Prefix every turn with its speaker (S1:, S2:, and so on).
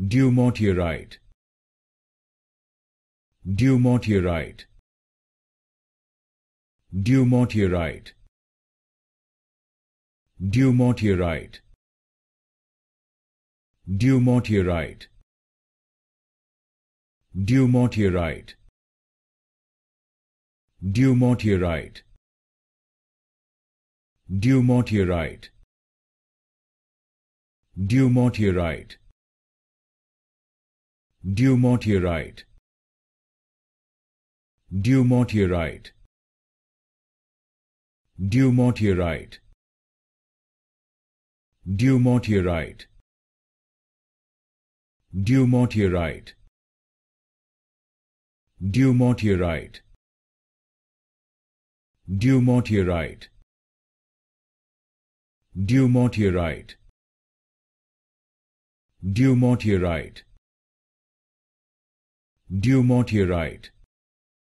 S1: Deuterite Deuterite Deuterite Deuterite Deuterite Deuterite Deuterite Deuterite Deuterite Dumontierite. Dumontierite. Dumontierite. Dumontierite. Dumontierite. Dumontierite. Dumontierite. Deuterite Deuterite due meteorite